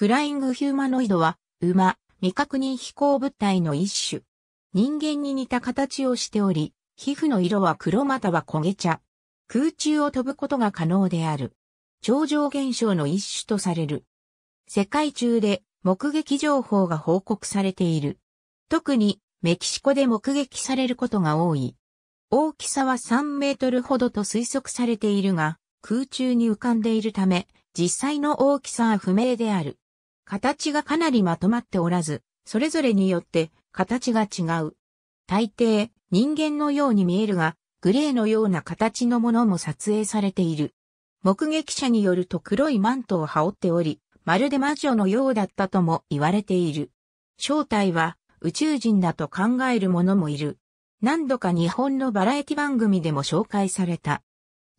フライングヒューマノイドは、馬、未確認飛行物体の一種。人間に似た形をしており、皮膚の色は黒または焦げ茶。空中を飛ぶことが可能である。超常現象の一種とされる。世界中で目撃情報が報告されている。特にメキシコで目撃されることが多い。大きさは3メートルほどと推測されているが、空中に浮かんでいるため、実際の大きさは不明である。形がかなりまとまっておらず、それぞれによって形が違う。大抵、人間のように見えるが、グレーのような形のものも撮影されている。目撃者によると黒いマントを羽織っており、まるで魔女のようだったとも言われている。正体は宇宙人だと考える者もいる。何度か日本のバラエティ番組でも紹介された。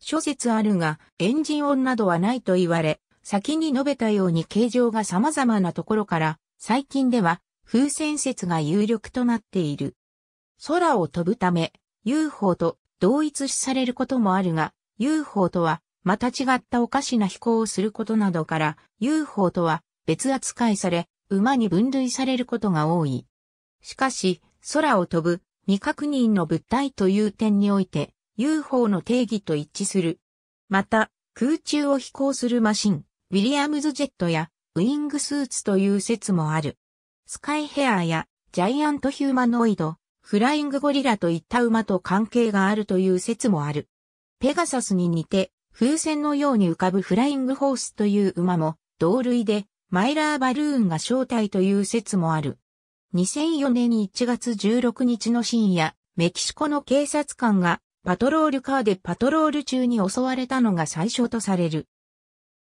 諸説あるが、エンジン音などはないと言われ、先に述べたように形状が様々なところから、最近では風船説が有力となっている。空を飛ぶため、UFO と同一視されることもあるが、UFO とはまた違ったおかしな飛行をすることなどから、UFO とは別扱いされ、馬に分類されることが多い。しかし、空を飛ぶ未確認の物体という点において、UFO の定義と一致する。また、空中を飛行するマシン、ウィリアムズジェットやウイングスーツという説もある。スカイヘアやジャイアントヒューマノイド、フライングゴリラといった馬と関係があるという説もある。ペガサスに似て風船のように浮かぶフライングホースという馬も同類でマイラーバルーンが正体という説もある。2004年1月16日の深夜、メキシコの警察官がパトロールカーでパトロール中に襲われたのが最初とされる。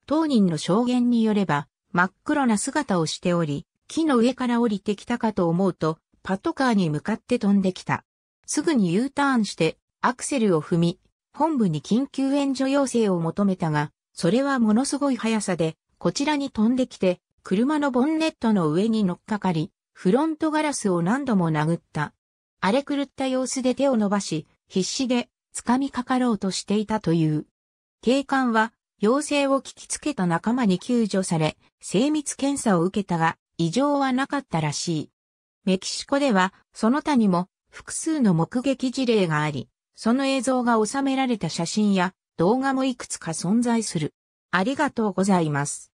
当人の証言によれば、真っ黒な姿をしており、木の上から降りてきたかと思うと、パトカーに向かって飛んできた。すぐに U ターンして、アクセルを踏み、本部に緊急援助要請を求めたが、それはものすごい速さで、こちらに飛んできて、車のボンネットの上に乗っかかり、フロントガラスを何度も殴った。荒れ狂った様子で手を伸ばし、必死で掴みかかろうとしていたという。警官は陽性を聞きつけた仲間に救助され、精密検査を受けたが、異常はなかったらしい。メキシコでは、その他にも複数の目撃事例があり、その映像が収められた写真や動画もいくつか存在する。ありがとうございます。